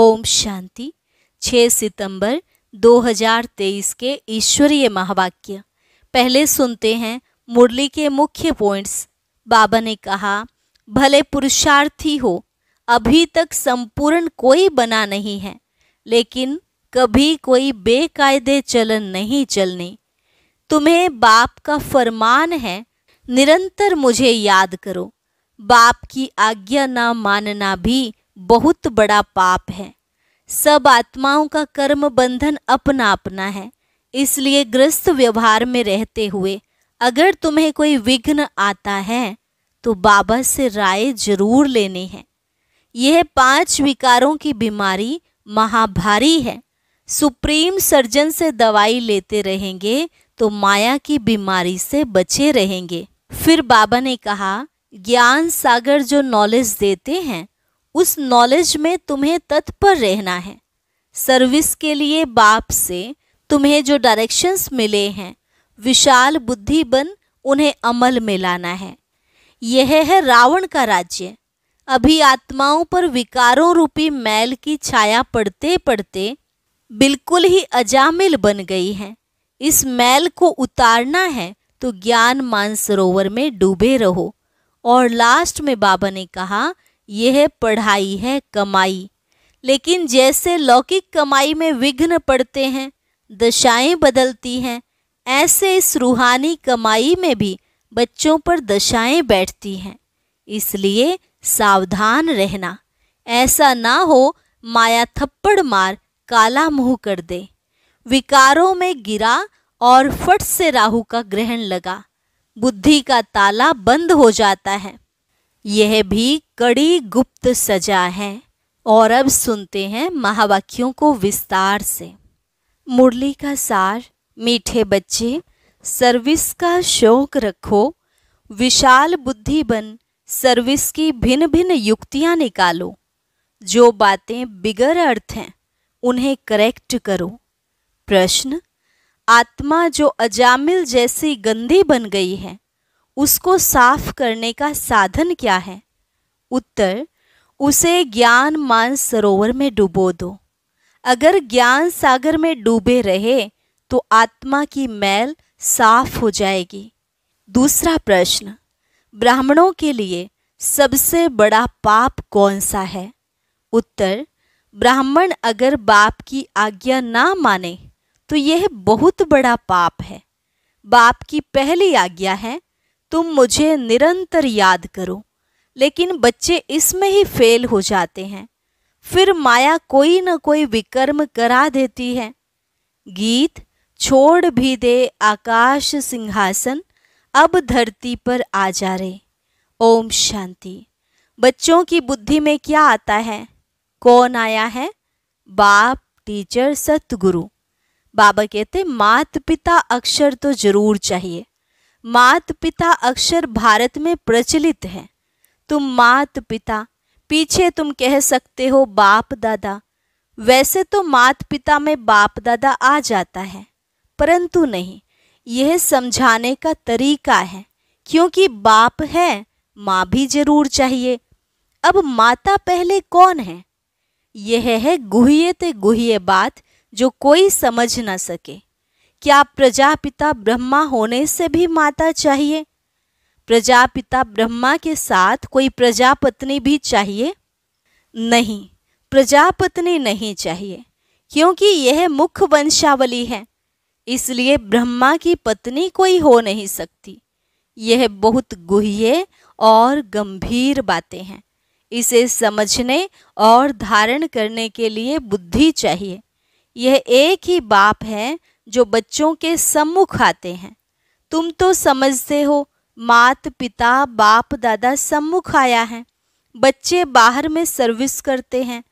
ओम शांति 6 सितंबर 2023 के ईश्वरीय महावाक्य पहले सुनते हैं मुरली के मुख्य पॉइंट्स बाबा ने कहा भले पुरुषार्थी हो अभी तक संपूर्ण कोई बना नहीं है लेकिन कभी कोई बेकायदे चलन नहीं चलने तुम्हें बाप का फरमान है निरंतर मुझे याद करो बाप की आज्ञा ना मानना भी बहुत बड़ा पाप है सब आत्माओं का कर्म बंधन अपना अपना है इसलिए ग्रस्त व्यवहार में रहते हुए अगर तुम्हें कोई विघ्न आता है तो बाबा से राय जरूर लेनी है यह पांच विकारों की बीमारी महाभारी है सुप्रीम सर्जन से दवाई लेते रहेंगे तो माया की बीमारी से बचे रहेंगे फिर बाबा ने कहा ज्ञान सागर जो नॉलेज देते हैं उस नॉलेज में तुम्हें तत्पर रहना है सर्विस के लिए बाप से तुम्हें जो डायरेक्शंस मिले हैं विशाल बुद्धि बन उन्हें अमल में लाना है यह है रावण का राज्य अभी आत्माओं पर विकारों रूपी मैल की छाया पड़ते पड़ते बिल्कुल ही अजामिल बन गई है इस मैल को उतारना है तो ज्ञान मानसरोवर में डूबे रहो और लास्ट में बाबा ने कहा यह पढ़ाई है कमाई लेकिन जैसे लौकिक कमाई में विघ्न पड़ते हैं दशाएं बदलती हैं ऐसे इस रूहानी कमाई में भी बच्चों पर दशाएं बैठती हैं इसलिए सावधान रहना ऐसा ना हो माया थप्पड़ मार काला मुंह कर दे विकारों में गिरा और फट से राहु का ग्रहण लगा बुद्धि का ताला बंद हो जाता है यह भी कड़ी गुप्त सजा है और अब सुनते हैं महावाक्यों को विस्तार से मुरली का सार मीठे बच्चे सर्विस का शौक रखो विशाल बुद्धि बन सर्विस की भिन्न भिन्न युक्तियां निकालो जो बातें बिगर अर्थ हैं उन्हें करेक्ट करो प्रश्न आत्मा जो अजामिल जैसी गंदी बन गई है उसको साफ करने का साधन क्या है उत्तर उसे ज्ञान मान सरोवर में डुबो दो अगर ज्ञान सागर में डूबे रहे तो आत्मा की मैल साफ हो जाएगी दूसरा प्रश्न ब्राह्मणों के लिए सबसे बड़ा पाप कौन सा है उत्तर ब्राह्मण अगर बाप की आज्ञा ना माने तो यह बहुत बड़ा पाप है बाप की पहली आज्ञा है तुम मुझे निरंतर याद करो लेकिन बच्चे इसमें ही फेल हो जाते हैं फिर माया कोई न कोई विकर्म करा देती है गीत छोड़ भी दे आकाश सिंहासन अब धरती पर आ जा रे ओम शांति बच्चों की बुद्धि में क्या आता है कौन आया है बाप टीचर सतगुरु बाबा कहते मात पिता अक्षर तो जरूर चाहिए मात पिता अक्षर भारत में प्रचलित है तुम मात पिता पीछे तुम कह सकते हो बाप दादा वैसे तो मात पिता में बाप दादा आ जाता है परंतु नहीं यह समझाने का तरीका है क्योंकि बाप है माँ भी जरूर चाहिए अब माता पहले कौन है यह है गुहिये ते गुहिये बात जो कोई समझ ना सके क्या प्रजापिता ब्रह्मा होने से भी माता चाहिए प्रजापिता ब्रह्मा के साथ कोई प्रजापत्नी भी चाहिए नहीं प्रजापत्नी नहीं चाहिए क्योंकि यह मुख्य वंशावली है इसलिए ब्रह्मा की पत्नी कोई हो नहीं सकती यह बहुत गुह्य और गंभीर बातें हैं इसे समझने और धारण करने के लिए बुद्धि चाहिए यह एक ही बाप है जो बच्चों के सम्मुख आते हैं तुम तो समझते हो मात पिता बाप दादा सम्मुख आया है बच्चे बाहर में सर्विस करते हैं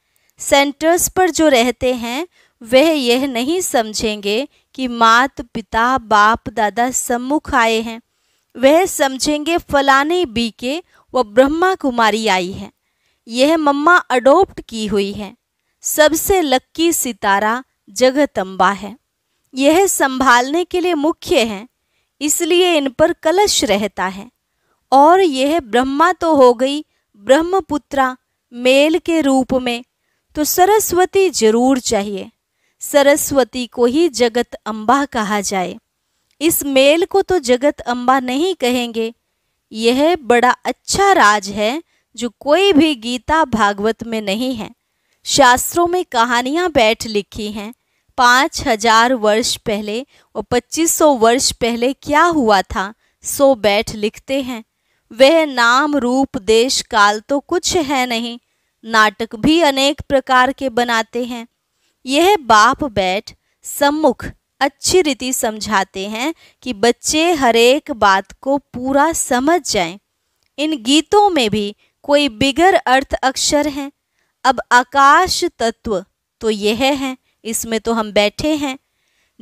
सेंटर्स पर जो रहते हैं वह यह नहीं समझेंगे कि मात पिता बाप दादा सम्मुख आए हैं वह समझेंगे फलाने बी के व ब्रह्मा कुमारी आई है यह मम्मा अडोप्ट की हुई है सबसे लक्की सितारा जगतम्बा है यह संभालने के लिए मुख्य हैं इसलिए इन पर कलश रहता है और यह ब्रह्मा तो हो गई ब्रह्मपुत्रा मेल के रूप में तो सरस्वती जरूर चाहिए सरस्वती को ही जगत अम्बा कहा जाए इस मेल को तो जगत अम्बा नहीं कहेंगे यह बड़ा अच्छा राज है जो कोई भी गीता भागवत में नहीं है शास्त्रों में कहानियाँ बैठ लिखी हैं पाँच हजार वर्ष पहले और पच्चीस सौ वर्ष पहले क्या हुआ था सो बैठ लिखते हैं वह नाम रूप देश काल तो कुछ है नहीं नाटक भी अनेक प्रकार के बनाते हैं यह बाप बैठ सम्मुख अच्छी रीति समझाते हैं कि बच्चे हरेक बात को पूरा समझ जाएं। इन गीतों में भी कोई बिगर अर्थ अक्षर हैं अब आकाश तत्व तो यह है इसमें तो हम बैठे हैं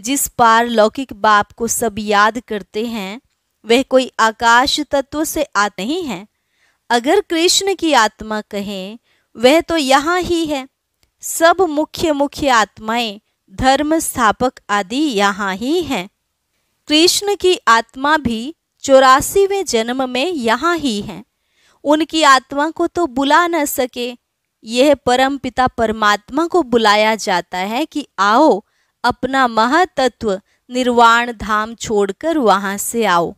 जिस पार लौकिक बाप को सब याद करते हैं वह कोई आकाश तत्व से आते ही हैं अगर कृष्ण की आत्मा कहें वह तो यहाँ ही है सब मुख्य मुख्य आत्माएं धर्म स्थापक आदि यहाँ ही हैं कृष्ण की आत्मा भी चौरासीवें जन्म में यहाँ ही हैं उनकी आत्मा को तो बुला न सके यह परम पिता परमात्मा को बुलाया जाता है कि आओ अपना महातत्व निर्वाण धाम छोड़कर वहाँ से आओ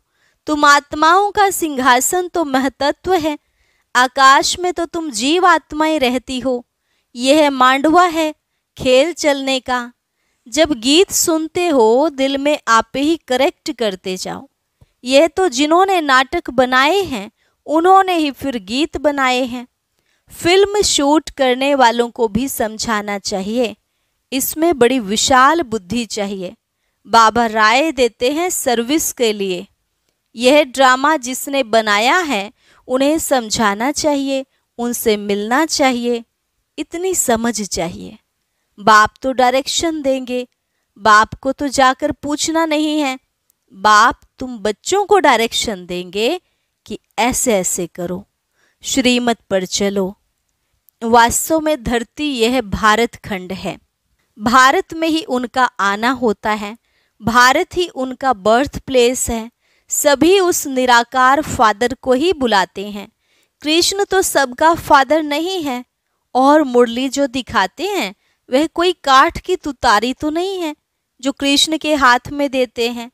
तुम आत्माओं का सिंहासन तो महतत्व है आकाश में तो तुम जीव आत्माएं रहती हो यह मांडवा है खेल चलने का जब गीत सुनते हो दिल में आप ही करेक्ट करते जाओ यह तो जिन्होंने नाटक बनाए हैं उन्होंने ही फिर गीत बनाए हैं फिल्म शूट करने वालों को भी समझाना चाहिए इसमें बड़ी विशाल बुद्धि चाहिए बाबा राय देते हैं सर्विस के लिए यह ड्रामा जिसने बनाया है उन्हें समझाना चाहिए उनसे मिलना चाहिए इतनी समझ चाहिए बाप तो डायरेक्शन देंगे बाप को तो जाकर पूछना नहीं है बाप तुम बच्चों को डायरेक्शन देंगे कि ऐसे ऐसे करो श्रीमत पर चलो वास्तव में धरती यह भारत खंड है भारत में ही उनका आना होता है भारत ही उनका बर्थ प्लेस है सभी उस निराकार फादर को ही बुलाते हैं कृष्ण तो सबका फादर नहीं है और मुरली जो दिखाते हैं वह कोई काठ की तुतारी तो नहीं है जो कृष्ण के हाथ में देते हैं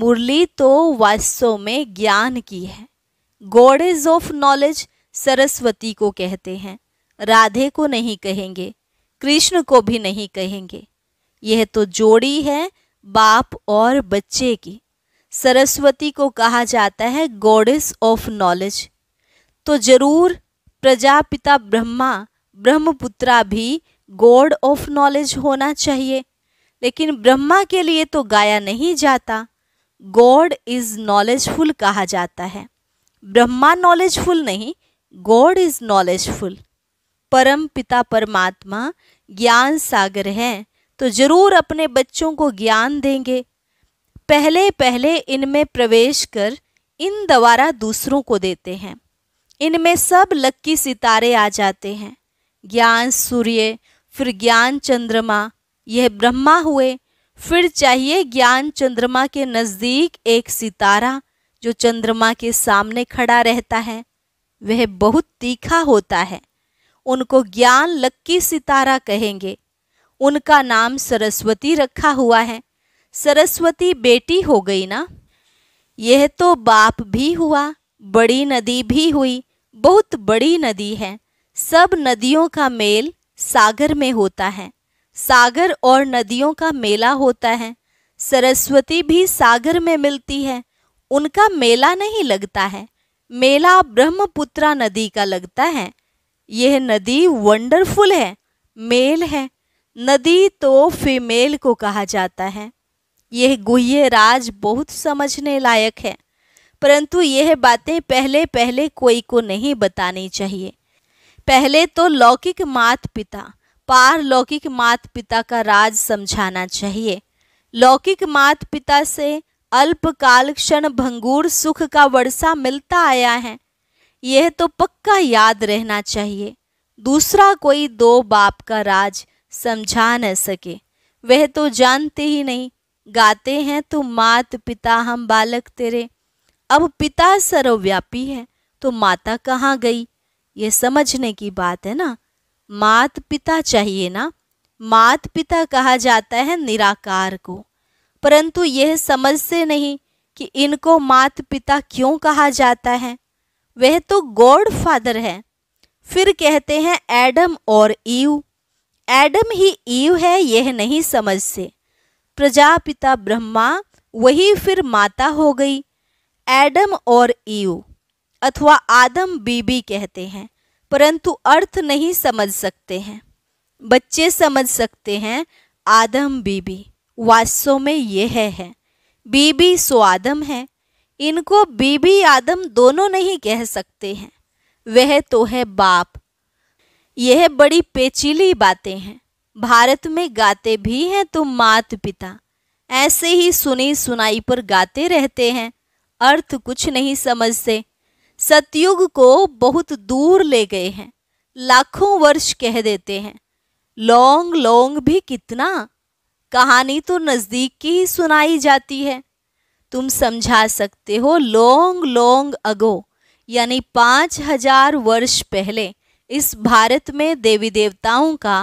मुरली तो वास्तव में ज्ञान की है गॉडेज ऑफ नॉलेज सरस्वती को कहते हैं राधे को नहीं कहेंगे कृष्ण को भी नहीं कहेंगे यह तो जोड़ी है बाप और बच्चे की सरस्वती को कहा जाता है गॉडेस ऑफ नॉलेज तो जरूर प्रजापिता ब्रह्मा ब्रह्मपुत्रा भी गॉड ऑफ नॉलेज होना चाहिए लेकिन ब्रह्मा के लिए तो गाया नहीं जाता गॉड इज नॉलेजफुल कहा जाता है ब्रह्मा नॉलेजफुल नहीं गॉड इज नॉलेजफुल परम पिता परमात्मा ज्ञान सागर हैं तो जरूर अपने बच्चों को ज्ञान देंगे पहले पहले इनमें प्रवेश कर इन द्वारा दूसरों को देते हैं इनमें सब लक्की सितारे आ जाते हैं ज्ञान सूर्य फिर ज्ञान चंद्रमा यह ब्रह्मा हुए फिर चाहिए ज्ञान चंद्रमा के नज़दीक एक सितारा जो चंद्रमा के सामने खड़ा रहता है वह बहुत तीखा होता है उनको ज्ञान लक्की सितारा कहेंगे उनका नाम सरस्वती रखा हुआ है सरस्वती बेटी हो गई ना यह तो बाप भी हुआ बड़ी नदी भी हुई बहुत बड़ी नदी है सब नदियों का मेल सागर में होता है सागर और नदियों का मेला होता है सरस्वती भी सागर में मिलती है उनका मेला नहीं लगता है मेला ब्रह्मपुत्रा नदी का लगता है यह नदी वंडरफुल है मेल है नदी तो फीमेल को कहा जाता है यह गुह्य राज बहुत समझने लायक है परंतु यह बातें पहले पहले कोई को नहीं बतानी चाहिए पहले तो लौकिक मात पिता पारलौकिक मात पिता का राज समझाना चाहिए लौकिक मात पिता से अल्पकाल क्षण भंगूर सुख का वर्षा मिलता आया है यह तो पक्का याद रहना चाहिए दूसरा कोई दो बाप का राज समझा न सके वह तो जानते ही नहीं गाते हैं तो मात पिता हम बालक तेरे अब पिता सर्वव्यापी है तो माता कहाँ गई ये समझने की बात है ना मात पिता चाहिए ना मात पिता कहा जाता है निराकार को परंतु यह समझते नहीं कि इनको मात पिता क्यों कहा जाता है वह तो गॉड फादर है फिर कहते हैं एडम और ईव एडम ही ईव है यह नहीं समझते प्रजापिता ब्रह्मा वही फिर माता हो गई एडम और ईव अथवा आदम बीबी कहते हैं परंतु अर्थ नहीं समझ सकते हैं बच्चे समझ सकते हैं आदम बीबी वास्तव में यह है, बीबी सो आदम है इनको बीबी आदम दोनों नहीं कह सकते हैं वह तो है बाप यह बड़ी पेचीली बातें हैं भारत में गाते भी हैं तो मात पिता ऐसे ही सुनी सुनाई पर गाते रहते हैं अर्थ कुछ नहीं समझते सतयुग को बहुत दूर ले गए हैं लाखों वर्ष कह देते हैं लौंग लौंग भी कितना कहानी तो नज़दीक की ही सुनाई जाती है तुम समझा सकते हो लोंग लोंग अगो यानी पाँच हजार वर्ष पहले इस भारत में देवी देवताओं का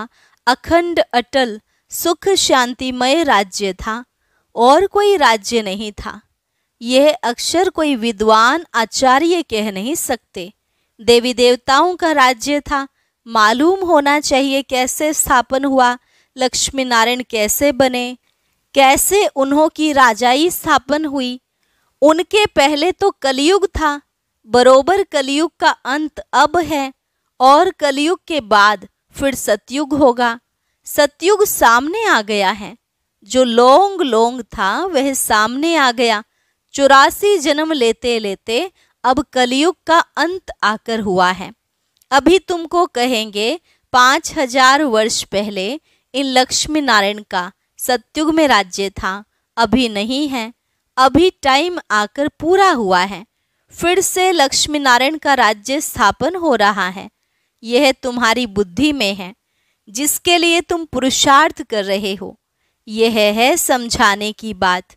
अखंड अटल सुख शांतिमय राज्य था और कोई राज्य नहीं था यह अक्षर कोई विद्वान आचार्य कह नहीं सकते देवी देवताओं का राज्य था मालूम होना चाहिए कैसे स्थापन हुआ लक्ष्मी नारायण कैसे बने कैसे उन्हों की राजाई स्थापन हुई उनके पहले तो कलयुग था बरोबर कलयुग का अंत अब है और कलयुग के बाद फिर सतयुग होगा सतयुग सामने आ गया है जो लोंग लोंग था वह सामने आ गया चौरासी जन्म लेते लेते अब कलयुग का अंत आकर हुआ है अभी तुमको कहेंगे पाँच हजार वर्ष पहले इन लक्ष्मी नारायण का सत्युग में राज्य था अभी नहीं है अभी टाइम आकर पूरा हुआ है फिर से लक्ष्मी नारायण का राज्य स्थापन हो रहा है यह तुम्हारी बुद्धि में है जिसके लिए तुम पुरुषार्थ कर रहे हो यह है समझाने की बात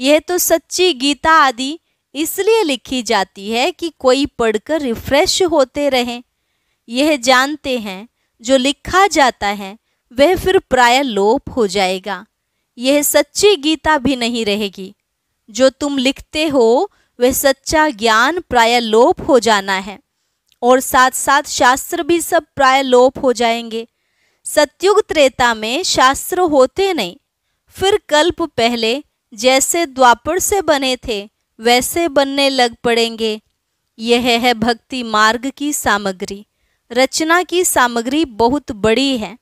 यह तो सच्ची गीता आदि इसलिए लिखी जाती है कि कोई पढ़कर रिफ्रेश होते रहें यह जानते हैं जो लिखा जाता है वह फिर प्राय लोप हो जाएगा यह सच्ची गीता भी नहीं रहेगी जो तुम लिखते हो वह सच्चा ज्ञान प्राय लोप हो जाना है और साथ साथ शास्त्र भी सब प्राय लोप हो जाएंगे सत्युग त्रेता में शास्त्र होते नहीं फिर कल्प पहले जैसे द्वापर से बने थे वैसे बनने लग पड़ेंगे यह है भक्ति मार्ग की सामग्री रचना की सामग्री बहुत बड़ी है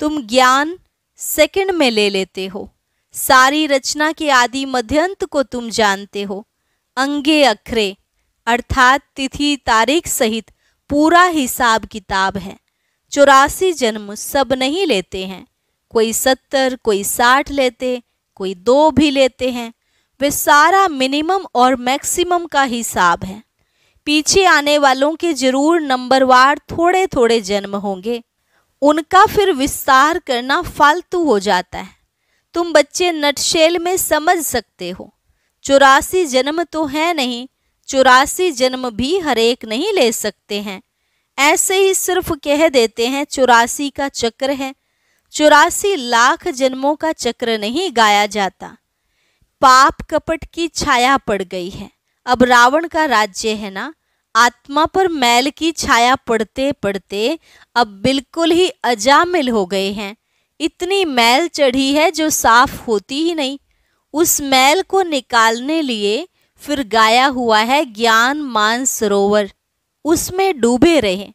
तुम ज्ञान सेकंड में ले लेते हो सारी रचना के आदि मध्यंत को तुम जानते हो अंगे अखरे अर्थात तिथि तारीख सहित पूरा हिसाब किताब है चौरासी जन्म सब नहीं लेते हैं कोई सत्तर कोई साठ लेते कोई दो भी लेते हैं वे सारा मिनिमम और मैक्सिमम का हिसाब है पीछे आने वालों के जरूर नंबरवार थोड़े थोड़े जन्म होंगे उनका फिर विस्तार करना फालतू हो जाता है तुम बच्चे नटशेल में समझ सकते हो चौरासी जन्म तो है नहीं चौरासी जन्म भी हरेक नहीं ले सकते हैं ऐसे ही सिर्फ कह देते हैं चौरासी का चक्र है चौरासी लाख जन्मों का चक्र नहीं गाया जाता पाप कपट की छाया पड़ गई है अब रावण का राज्य है ना आत्मा पर मैल की छाया पड़ते पड़ते अब बिल्कुल ही अजामिल हो गए हैं इतनी मैल चढ़ी है जो साफ होती ही नहीं उस मैल को निकालने लिए फिर गाया हुआ है ज्ञान मान सरोवर उसमें डूबे रहे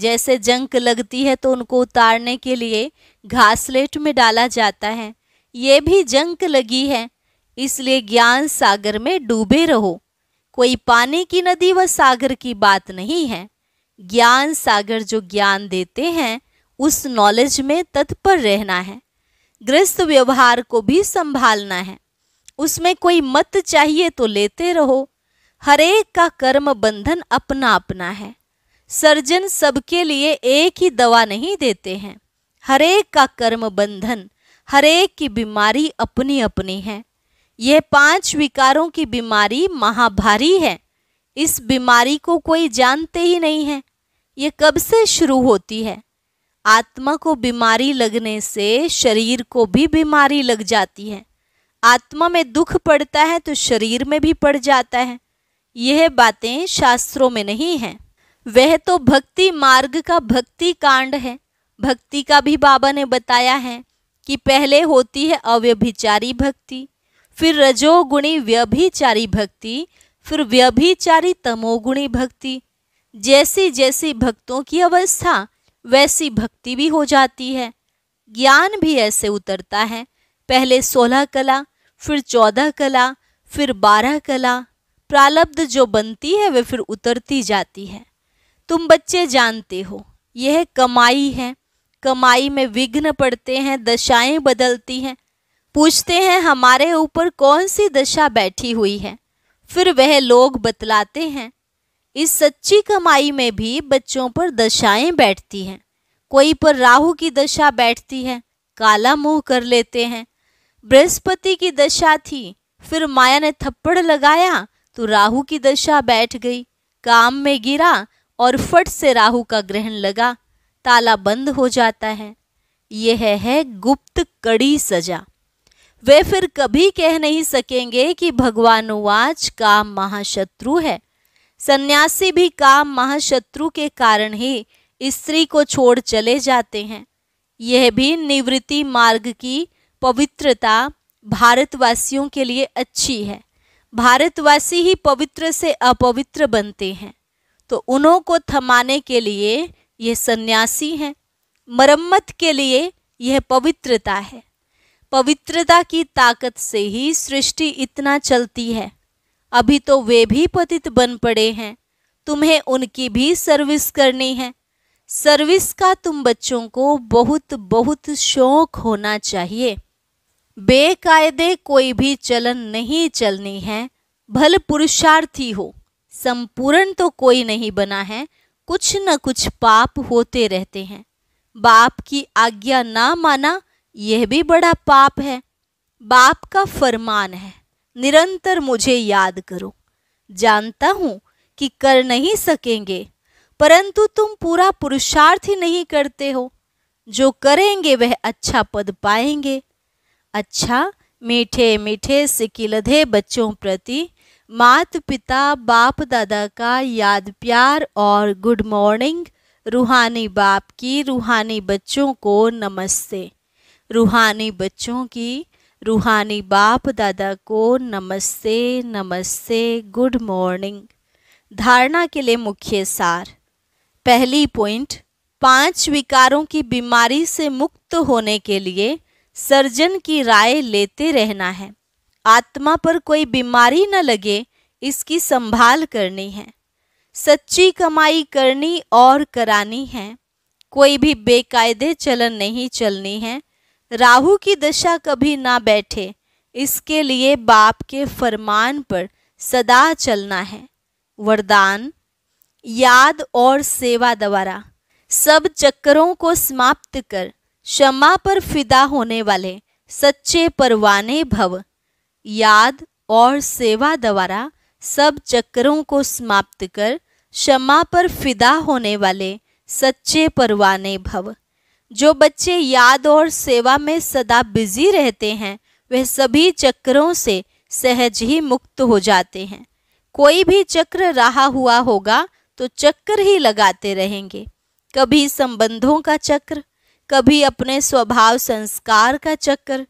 जैसे जंक लगती है तो उनको उतारने के लिए घासलेट में डाला जाता है ये भी जंक लगी है इसलिए ज्ञान सागर में डूबे रहो कोई पानी की नदी व सागर की बात नहीं है ज्ञान सागर जो ज्ञान देते हैं उस नॉलेज में तत्पर रहना है गृहस्थ व्यवहार को भी संभालना है उसमें कोई मत चाहिए तो लेते रहो हरेक का कर्म बंधन अपना अपना है सर्जन सबके लिए एक ही दवा नहीं देते हैं हरेक का कर्म बंधन हरेक की बीमारी अपनी अपनी है यह पांच विकारों की बीमारी महाभारी है इस बीमारी को कोई जानते ही नहीं है ये कब से शुरू होती है आत्मा को बीमारी लगने से शरीर को भी बीमारी लग जाती है आत्मा में दुख पड़ता है तो शरीर में भी पड़ जाता है यह बातें शास्त्रों में नहीं हैं वह तो भक्ति मार्ग का भक्ति कांड है भक्ति का भी बाबा ने बताया है कि पहले होती है अव्यभिचारी भक्ति फिर रजोगुणी व्यभिचारी भक्ति फिर व्यभिचारी तमोगुणी भक्ति जैसी जैसी भक्तों की अवस्था वैसी भक्ति भी हो जाती है ज्ञान भी ऐसे उतरता है पहले सोलह कला फिर चौदह कला फिर बारह कला प्रालब्ध जो बनती है वह फिर उतरती जाती है तुम बच्चे जानते हो यह कमाई है कमाई में विघ्न पड़ते हैं दशाएं बदलती हैं पूछते हैं हमारे ऊपर कौन सी दशा बैठी हुई है फिर वह लोग बतलाते हैं इस सच्ची कमाई में भी बच्चों पर दशाएं बैठती हैं कोई पर राहु की दशा बैठती है काला मुंह कर लेते हैं बृहस्पति की दशा थी फिर माया ने थप्पड़ लगाया तो राहु की दशा बैठ गई काम में गिरा और फट से राहु का ग्रहण लगा ताला बंद हो जाता है यह है गुप्त कड़ी सजा वे फिर कभी कह नहीं सकेंगे कि भगवानुवाच काम महाशत्रु है सन्यासी भी काम महाशत्रु के कारण ही स्त्री को छोड़ चले जाते हैं यह भी निवृत्ति मार्ग की पवित्रता भारतवासियों के लिए अच्छी है भारतवासी ही पवित्र से अपवित्र बनते हैं तो उन्हों को थमाने के लिए यह सन्यासी हैं मरम्मत के लिए यह पवित्रता है पवित्रता की ताकत से ही सृष्टि इतना चलती है अभी तो वे भी पतित बन पड़े हैं तुम्हें उनकी भी सर्विस करनी है सर्विस का तुम बच्चों को बहुत बहुत शौक होना चाहिए बेकायदे कोई भी चलन नहीं चलनी है भल पुरुषार्थी हो संपूर्ण तो कोई नहीं बना है कुछ न कुछ पाप होते रहते हैं बाप की आज्ञा ना माना यह भी बड़ा पाप है बाप का फरमान है निरंतर मुझे याद करो जानता हूँ कि कर नहीं सकेंगे परंतु तुम पूरा पुरुषार्थ ही नहीं करते हो जो करेंगे वह अच्छा पद पाएंगे अच्छा मीठे मीठे सिकिलधे बच्चों प्रति मात पिता बाप दादा का याद प्यार और गुड मॉर्निंग रूहानी बाप की रूहानी बच्चों को नमस्ते रूहानी बच्चों की रूहानी बाप दादा को नमस्ते नमस्ते गुड मॉर्निंग धारणा के लिए मुख्य सार पहली पॉइंट पांच विकारों की बीमारी से मुक्त होने के लिए सर्जन की राय लेते रहना है आत्मा पर कोई बीमारी न लगे इसकी संभाल करनी है सच्ची कमाई करनी और करानी है कोई भी बेकायदे चलन नहीं चलनी है राहु की दशा कभी ना बैठे इसके लिए बाप के फरमान पर सदा चलना है वरदान याद और सेवा द्वारा सब चक्करों को समाप्त कर क्षमा पर फिदा होने वाले सच्चे परवाने भव याद और सेवा द्वारा सब चक्करों को समाप्त कर क्षमा पर फिदा होने वाले सच्चे परवाने भव जो बच्चे याद और सेवा में सदा बिजी रहते हैं वह सभी चक्रों से सहज ही मुक्त हो जाते हैं कोई भी चक्र रहा हुआ होगा तो चक्र ही लगाते रहेंगे कभी संबंधों का चक्र कभी अपने स्वभाव संस्कार का चक्र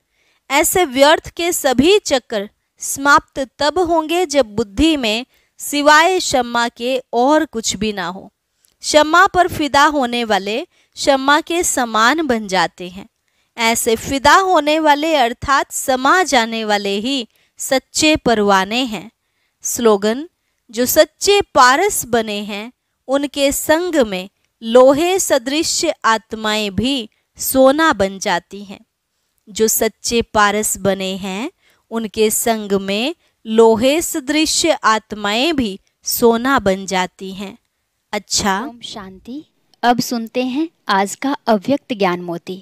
ऐसे व्यर्थ के सभी चक्र समाप्त तब होंगे जब बुद्धि में सिवाय क्षमा के और कुछ भी ना हो क्षमा पर फिदा होने वाले शम्मा के समान बन जाते हैं ऐसे फिदा होने वाले अर्थात समा जाने वाले ही सच्चे परवाने हैं स्लोगन जो सच्चे पारस बने हैं उनके संग में लोहे सदृश आत्माएं भी सोना बन जाती हैं जो सच्चे पारस बने हैं उनके संग में लोहे सदृश आत्माएं भी सोना बन जाती हैं अच्छा शांति अब सुनते हैं आज का अव्यक्त ज्ञान मोती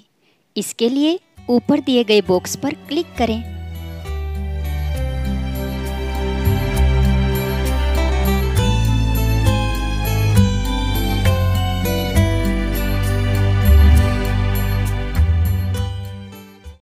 इसके लिए ऊपर दिए गए बॉक्स पर क्लिक करें